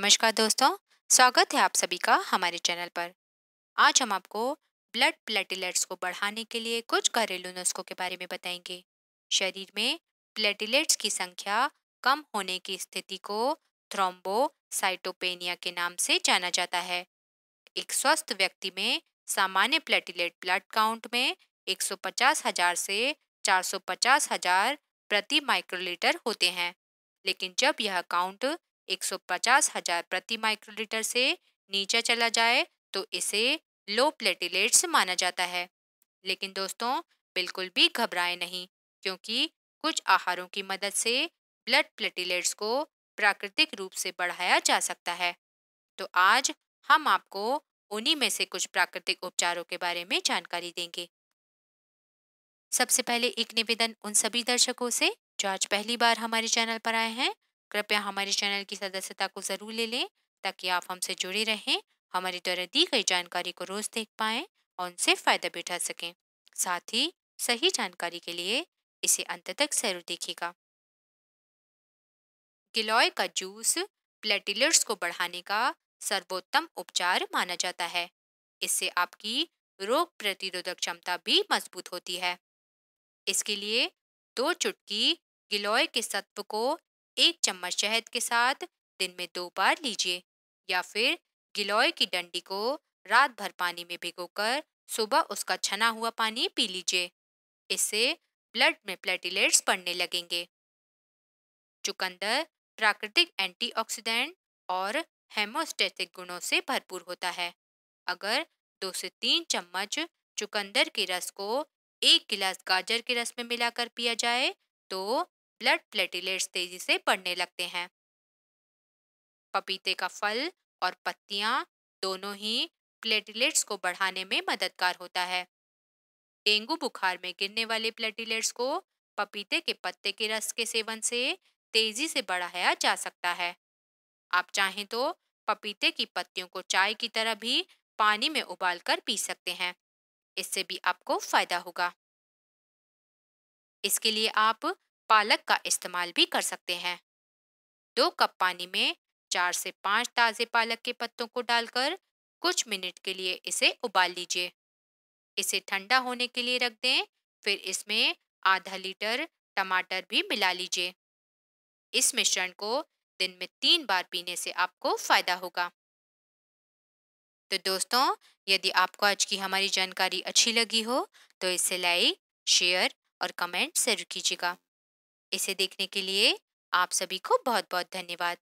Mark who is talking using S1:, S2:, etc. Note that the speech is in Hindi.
S1: नमस्कार दोस्तों स्वागत है आप सभी का हमारे चैनल पर आज हम आपको ब्लड प्लेटिलेट्स को बढ़ाने के लिए कुछ घरेलू नुस्खों के बारे में बताएंगे शरीर में प्लेटिलेट्स की संख्या कम होने की स्थिति को थ्रोम्बोसाइटोपेनिया के नाम से जाना जाता है एक स्वस्थ व्यक्ति में सामान्य प्लेटिलेट ब्लड काउंट में एक सौ पचास हजार से चार सौ पचास हजार प्रति माइक्रोलीटर होते हैं लेकिन जब यह काउंट एक हजार प्रति माइक्रोलीटर से नीचे चला जाए तो इसे लो प्लेटिलेट्स माना जाता है लेकिन दोस्तों बिल्कुल भी घबराएं नहीं क्योंकि कुछ आहारों की मदद से ब्लड प्लेटिलेट्स को प्राकृतिक रूप से बढ़ाया जा सकता है तो आज हम आपको उन्हीं में से कुछ प्राकृतिक उपचारों के बारे में जानकारी देंगे सबसे पहले एक निवेदन उन सभी दर्शकों से जो आज पहली बार हमारे चैनल पर आए हैं कृपया हमारे चैनल की सदस्यता को ज़रूर ले लें ताकि आप हमसे जुड़े रहें हमारे द्वारा दी गई जानकारी को रोज़ देख पाएँ और उनसे फ़ायदा भी उठा सकें साथ ही सही जानकारी के लिए इसे अंत तक जरूर देखिएगा गिलोय का जूस प्लेटिलर्स को बढ़ाने का सर्वोत्तम उपचार माना जाता है इससे आपकी रोग प्रतिरोधक क्षमता भी मजबूत होती है इसके लिए दो चुटकी गिलोय के सत्व को एक चम्मच शहद के साथ दिन में दो बार लीजिए या फिर गिलोय की डंडी को रात भर पानी में भिगोकर सुबह उसका छना हुआ पानी पी लीजिए इससे ब्लड में प्लेटिलेट्स बढ़ने लगेंगे चुकंदर प्राकृतिक एंटीऑक्सीडेंट और हेमोस्टेटिक गुणों से भरपूर होता है अगर दो से तीन चम्मच चुकंदर के रस को एक गिलास गाजर के रस में मिलाकर पिया जाए तो ब्लड प्लेटिलेट्स तेजी से बढ़ने लगते हैं पपीते का फल और पत्तियां दोनों ही प्लेटिलेट्स को बढ़ाने में मददगार होता है डेंगू बुखार में गिरने वाले प्लेटिलेट्स को पपीते के पत्ते के रस के सेवन से तेजी से बढ़ाया जा सकता है आप चाहें तो पपीते की पत्तियों को चाय की तरह भी पानी में उबालकर पी सकते हैं इससे भी आपको फायदा होगा इसके लिए आप पालक का इस्तेमाल भी कर सकते हैं दो कप पानी में चार से पाँच ताज़े पालक के पत्तों को डालकर कुछ मिनट के लिए इसे उबाल लीजिए इसे ठंडा होने के लिए रख दें फिर इसमें आधा लीटर टमाटर भी मिला लीजिए इस मिश्रण को दिन में तीन बार पीने से आपको फ़ायदा होगा तो दोस्तों यदि आपको आज की हमारी जानकारी अच्छी लगी हो तो इसे लाइक शेयर और कमेंट जरूर कीजिएगा इसे देखने के लिए आप सभी को बहुत बहुत धन्यवाद